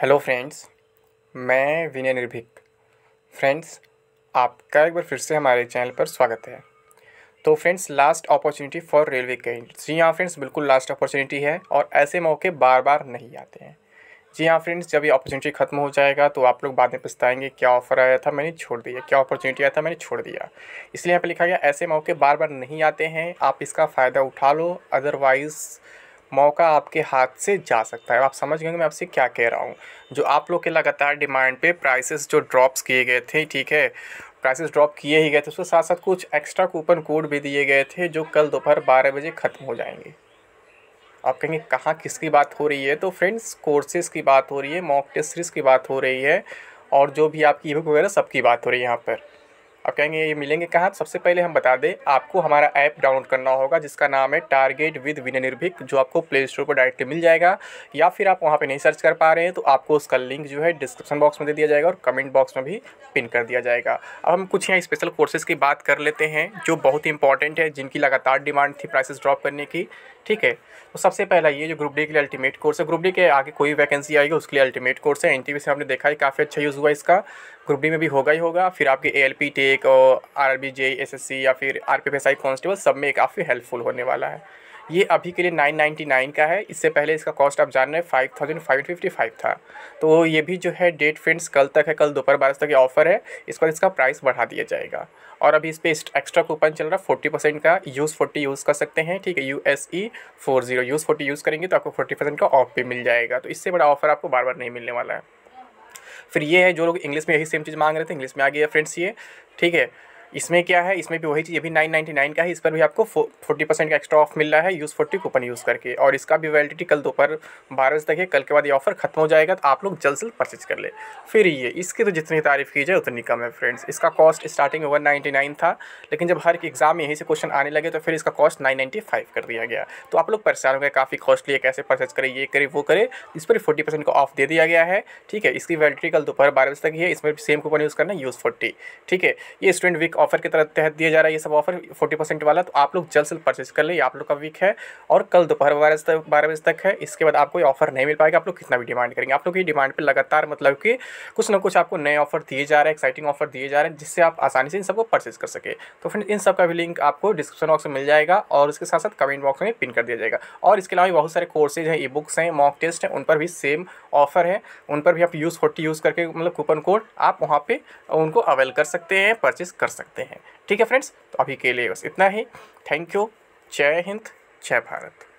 hello friends मैं विनय निर्भीक friends आपका एक बार फिर से हमारे चैनल पर स्वागत है तो friends last opportunity for railway candidates जी हाँ फ्रेंड्स बिल्कुल लास्ट अपॉर्चुनिटी है और ऐसे मौके बार बार नहीं आते हैं जी हाँ फ्रेंड्स जब ये अपॉर्चुनिटी ख़त्म हो जाएगा तो आप लोग बाद में पछताएंगे क्या ऑफर आया था मैंने छोड़ दिया क्या अपॉर्चुनिटी आया था मैंने छोड़ दिया इसलिए यहाँ पर लिखा गया ऐसे मौके बार बार नहीं आते हैं आप इसका फ़ायदा उठा लो अदरवाइज़ मौका आपके हाथ से जा सकता है आप समझ गए मैं आपसे क्या कह रहा हूँ जो आप लोग के लगातार डिमांड पे प्राइसेस जो ड्रॉप्स किए गए थे ठीक है प्राइसेस ड्रॉप किए ही गए थे उसके साथ साथ कुछ एक्स्ट्रा कूपन कोड भी दिए गए थे जो कल दोपहर बारह बजे ख़त्म हो जाएंगे आप कहेंगे कहाँ किसकी बात हो रही है तो फ्रेंड्स कोर्सेज़ की बात हो रही है मॉक टेस्ट सीरीज़ की बात हो रही है और जो भी आपकी ई वगैरह सबकी बात हो रही है यहाँ पर अब कहेंगे ये मिलेंगे कहाँ तो सबसे पहले हम बता दें आपको हमारा ऐप डाउनलोड करना होगा जिसका नाम है टारगेट विद निर्भिक जो आपको प्ले स्टोर पर डायरेक्टली मिल जाएगा या फिर आप वहाँ पर नहीं सर्च कर पा रहे हैं तो आपको उसका लिंक जो है डिस्क्रिप्शन बॉक्स में दे दिया जाएगा और कमेंट बॉक्स में भी पिन कर दिया जाएगा अब हम कुछ यहाँ स्पेशल कोर्सेज़ की बात कर लेते हैं जो बहुत ही इंपॉर्टेंट है जिनकी लगातार डिमांड थी प्राइसेस ड्रॉप करने की ठीक है तो सबसे पहला ये जो ग्रुप डी के लिए अल्टीमेट कोर्स है ग्रुप डी के आगे कोई वैकेंसी आएगी उसके लिए अल्टीमेट कोर्स है एन से आपने देखा है काफ़ी अच्छा यूज़ हुआ इसका ग्रुप डी में भी होगा ही होगा फिर आपके ए एल पी टे एक R B J S S C या फिर R P S I constable सब में काफ़ी हेल्पफुल होने वाला है ये अभी के लिए नाइन नाइन का है इससे पहले इसका कॉस्ट आप जान रहे हैं five thousand five fifty five था तो ये भी जो है डेट फ्रेंड्स कल तक है कल दोपहर बारह तक ये ऑफर है इस पर इसका प्राइस बढ़ा दिया जाएगा और अभी इस पर एक्स्ट्रा कूपन चल रहा है फोर्टी परसेंट का यूज़ फोर्टी यूज़ कर सकते हैं ठीक है U S E four zero use forty use करेंगे तो आपको फोर्टी परसेंट का ऑफ भी मिल जाएगा तो इससे बड़ा ऑफर आपको बार बार नहीं मिलने वाला है फिर ये है जो लोग इंग्लिश में यही सेम चीज़ मांग रहे थे इंग्लिश में आ गया फ्रेंड्स ये ठीक है इसमें क्या है इसमें भी वही चीज़ ये भी नाइन नाइन्टी नाइन का है इस पर भी आपको फोर्टी परसेंट का एक्स्ट्रा ऑफ मिल रहा है यूज़ फोर्टी कूपन यूज़ करके और इसका भी वैलिडिटी कल दोपहर बारह बजे तक है कल के बाद ये ऑफर खत्म हो जाएगा तो आप लोग जल्द से जल्द परचेज कर ले फिर ये इसकी तो जितनी तारीफ की जाए उतनी कम है फ्रेंड्स इसका cost starting one ninety nine था लेकिन जब हर एग्ज़ाम यहीं से क्वेश्चन आने लगे तो फिर इसका कॉस्ट नाइन नाइन्टी फाइव कर दिया गया तो आप लोग परेशान हो गए काफ़ी कॉस्टली है कैसे परचेज करें ये करें वो करें इस पर फोर्टी परसेंट का ऑफ दे दिया गया है ठीक है इसकी वैलिडिटी कल दोपहर बारह बजे तक ही है इसमें सेम कूपन यूज़ करना यूज़ फोर्टी ठीक है ये स्टूडेंट वीक ऑफर के तरह तहत दिया जा रहा है ये सब ऑफर फोर्टी परसेंट वाला तो आप लोग जल्द से जल्द परचेज कर लें आप लोग का वीक है और कल दोपहर बारह बजे तक बारह बजे तक है इसके बाद आपको ये ऑफर नहीं मिल पाएगा आप लोग कितना भी डिमांड करेंगे आप लोग की डिमांड पर लगातार मतलब कि कुछ ना कुछ आपको नए ऑफर दिए जा रहे हैं एक्साइटिंग ऑफर दिए जा रहे हैं जिससे आप आसानी से इन सबको परचेज कर सके तो फ्रेंड इन सब का भी लिंक आपको डिस्क्रिप्शन बॉक्स में मिल जाएगा और उसके साथ साथ कमेंट बॉक्स में पिन कर दिया जाएगा और इसके अलावा बहुत सारे कोर्सेज हैं ई बुक्स हैं मॉक टेस्ट हैं उन पर भी सेम ऑफर है उन पर भी आप यूज़ फोर्टी यूज़ करके मतलब कूपन कोड आप वहाँ पर उनको अवेल कर सकते हैं परचेज कर सकते हैं सकते हैं ठीक है फ्रेंड्स तो अभी के लिए बस इतना ही थैंक यू जय हिंद जय भारत